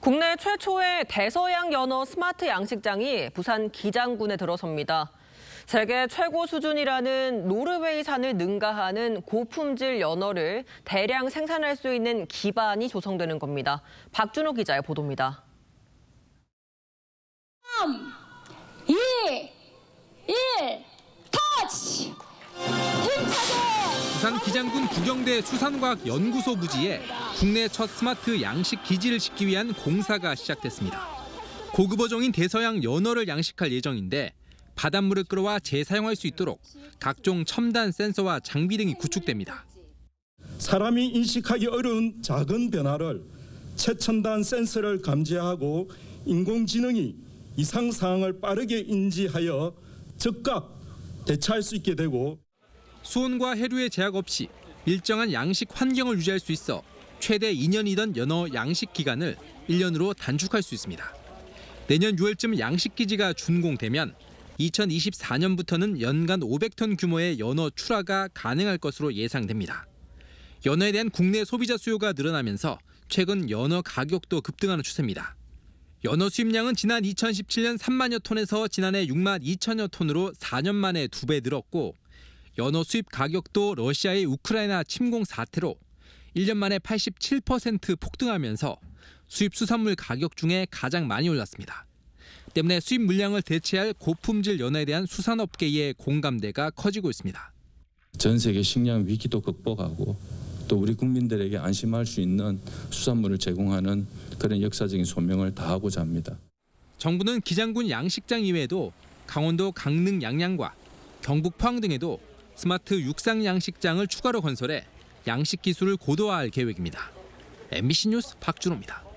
국내 최초의 대서양 연어 스마트 양식장이 부산 기장군에 들어섭니다. 세계 최고 수준이라는 노르웨이산을 능가하는 고품질 연어를 대량 생산할 수 있는 기반이 조성되는 겁니다. 박준호 기자의 보도입니다. 음. 부산 기장군 구경대 수산과학연구소 부지에 국내 첫 스마트 양식 기지를 짓기 위한 공사가 시작됐습니다. 고급 어종인 대서양 연어를 양식할 예정인데 바닷물을 끌어와 재사용할 수 있도록 각종 첨단 센서와 장비 등이 구축됩니다. 사람이 인식하기 어려운 작은 변화를 최첨단 센서를 감지하고 인공지능이 이상 상황을 빠르게 인지하여 즉각 대처할 수 있게 되고 수온과 해류의 제약 없이 일정한 양식 환경을 유지할 수 있어 최대 2년이던 연어 양식 기간을 1년으로 단축할 수 있습니다. 내년 6월쯤 양식 기지가 준공되면 2024년부터는 연간 500톤 규모의 연어 출하가 가능할 것으로 예상됩니다. 연어에 대한 국내 소비자 수요가 늘어나면서 최근 연어 가격도 급등하는 추세입니다. 연어 수입량은 지난 2017년 3만여 톤에서 지난해 6만 2천여 톤으로 4년 만에 두 배 늘었고 연어 수입 가격도 러시아의 우크라이나 침공 사태로 1년 만에 87% 폭등하면서 수입 수산물 가격 중에 가장 많이 올랐습니다. 때문에 수입 물량을 대체할 고품질 연어에 대한 수산업계의 공감대가 커지고 있습니다. 전 세계 식량 위기도 극복하고 또 우리 국민들에게 안심할 수 있는 수산물을 제공하는 그런 역사적인 소명을 다하고자 합니다. 정부는 기장군 양식장 이외에도 강원도 강릉 양양과 경북 포항 등에도 스마트 육상 양식장을 추가로 건설해 양식 기술을 고도화할 계획입니다. MBC 뉴스 박준호입니다.